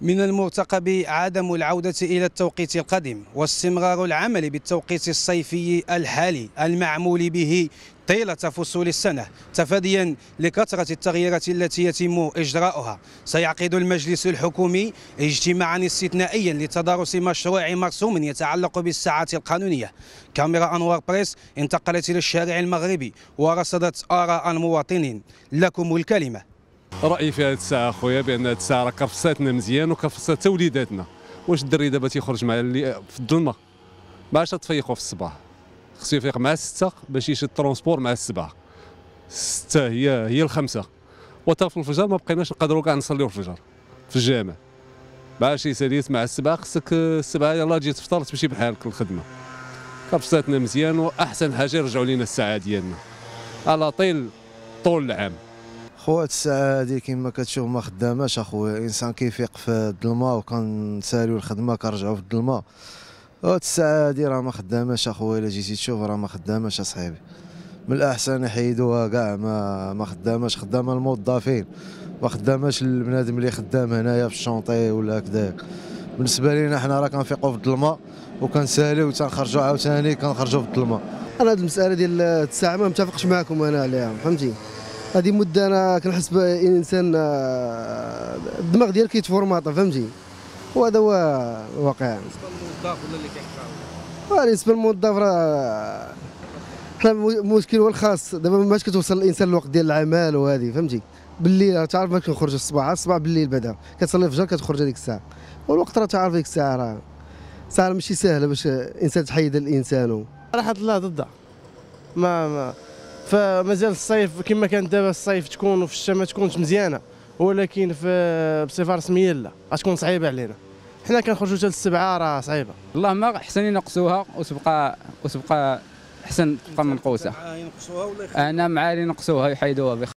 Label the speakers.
Speaker 1: من المرتقب عدم العودة إلى التوقيت القديم واستمرار العمل بالتوقيت الصيفي الحالي المعمول به طيلة فصول السنة تفاديا لكثرة التغييرات التي يتم إجراؤها سيعقد المجلس الحكومي اجتماعا استثنائيا لتدارس مشروع مرسوم يتعلق بالساعات القانونية كاميرا أنوار بريس انتقلت إلى الشارع المغربي ورصدت
Speaker 2: آراء المواطنين لكم الكلمة رايي في هذه الساعه اخويا بان هذه الساعه راه كرفصاتنا مزيان وكرفصات توليداتنا واش الدري دابا تيخرج مع اللي في الظلمه باش تفيقوا في الصباح خصو يفيق مع الستة باش يشد الترونسبور مع السبعة الستة هي هي الخمسة وتا في الفجر ما بقيناش نقدروا كاع نصليو الفجر في الجامع باش شي مع السبعة خصك السبعة يلا تجي تفطر تمشي بحالك للخدمة كرفصاتنا مزيان واحسن حاجة يرجعوا لينا الساعة ديالنا على طيل طول العام
Speaker 3: خويا الساعه هذه كما كتشوف ما خداماش اخويا الانسان كيفيق في الظلمه وكنساليو الخدمه كنرجعوا في الظلمه هاد الساعه هادي راه ما خداماش اخويا الا جيتي تشوف راه ما خداماش اصاحبي من الاحسن يحيدوها كاع ما ما خداماش خدامه الموظفين ما خداماش البنادم اللي خدام هنايا في الشونطي ولا هكذاك بالنسبه لينا حنا راه كنفيقوا في الظلمه وكنساليو وتنخرجوا عاوتاني كنخرجوا في الظلمه
Speaker 4: انا هاد المساله ديال الساعه ما متفقش معكم انا عليها فهمتي هذه مده انا كنحس الانسان آه، الدماغ ديالك كيتفورماطا فهمتي وهذا هو الواقع بالنسبه
Speaker 1: للموظف ولا
Speaker 4: اللي كيحكاو للموظف راه حنا المشكل هو الخاص دابا ماش كتوصل الانسان الوقت ديال العمل وهذه فهمتي بالليل راه تعرف ما كنخرج الصباح الصباح بالليل بعدا كتصلي الفجر كتخرج هذيك الساعه والوقت راه تعرف ديك الساعه راه ساعه ماشي ساهله باش الانسان تحيد الانسان حد الله ضدها ما ما فمازال
Speaker 3: الصيف كما كان دابا الصيف تكون وفي الشتاء ما تكونش مزيانه ولكن في بصفه
Speaker 4: رسميه لا غتكون صعيبه علينا حنا كنخرجوا حتى السبعه راه صعيبه اللهم احسن ينقصوها وتبقى وتبقى احسن تبقى منقوسه ينقصوها ولا انا معالي ينقصوها يحيدوها